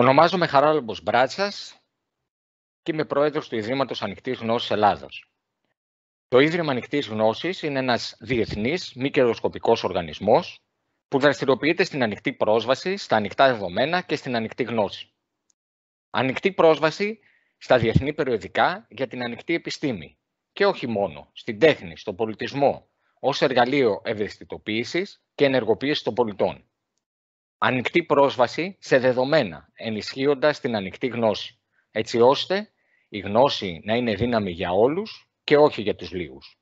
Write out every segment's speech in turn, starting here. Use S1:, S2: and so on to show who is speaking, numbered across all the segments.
S1: Ονομάζομαι Χαράλαμπος Μπράτσας και είμαι πρόεδρος του Ιδρύματος Ανοιχτής Γνώσης Ελλάδας. Το Ίδρυμα Ανοιχτής Γνώσης είναι ένας διεθνής μη κερδοσκοπικός οργανισμός που δραστηριοποιείται στην ανοιχτή πρόσβαση, στα ανοιχτά δεδομένα και στην ανοιχτή γνώση. Ανοιχτή πρόσβαση στα διεθνή περιοδικά για την ανοιχτή επιστήμη και όχι μόνο, στην τέχνη, στον πολιτισμό, ως εργαλείο ευαισθητοποίησης και ενεργοποίησης των πολιτών ανοιχτή πρόσβαση σε δεδομένα, ενισχύοντας την ανοιχτή γνώση, έτσι ώστε η γνώση να είναι δύναμη για όλους και όχι για τους λίγους.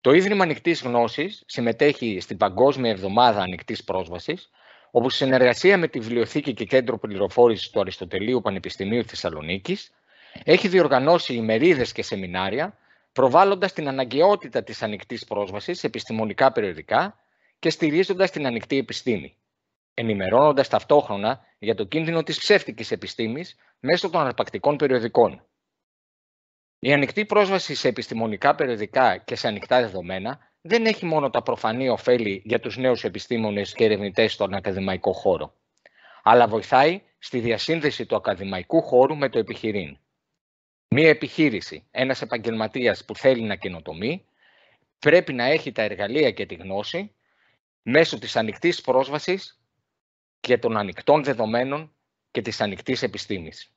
S1: Το Ίδρυμα Ανοιχτής Γνώσης συμμετέχει στην Παγκόσμια Εβδομάδα Ανοιχτής Πρόσβασης, όπου σε συνεργασία με τη Βιβλιοθήκη και Κέντρο Πληροφόρησης του Αριστοτελείου Πανεπιστημίου Θεσσαλονίκης, έχει διοργανώσει ημερίδες και σεμινάρια, προβάλλοντας την αναγκαιότητα της ανοιχτής πρόσβασης σε επιστημονικά περιοδικά και στηρίζοντας την ανοιχτή επιστήμη ενημερώνοντας ταυτόχρονα για το κίνδυνο της ψεύτικης επιστήμης μέσω των αρπακτικών περιοδικών. Η ανοιχτή πρόσβαση σε επιστημονικά περιοδικά και σε ανοιχτά δεδομένα δεν έχει μόνο τα προφανή ωφέλη για τους νέους επιστήμονες και ερευνητές στον ακαδημαϊκό χώρο, αλλά βοηθάει στη διασύνδεση του ακαδημαϊκού χώρου με το επιχειρήν. Μία επιχείρηση, ένας επαγγελματίας που θέλει να καινοτομεί, πρέπει να έχει τα εργαλεία και τη γνώση μέσω της ανοιχτής πρόσβασης και των ανοιχτών δεδομένων και της ανοιχτής επιστήμης.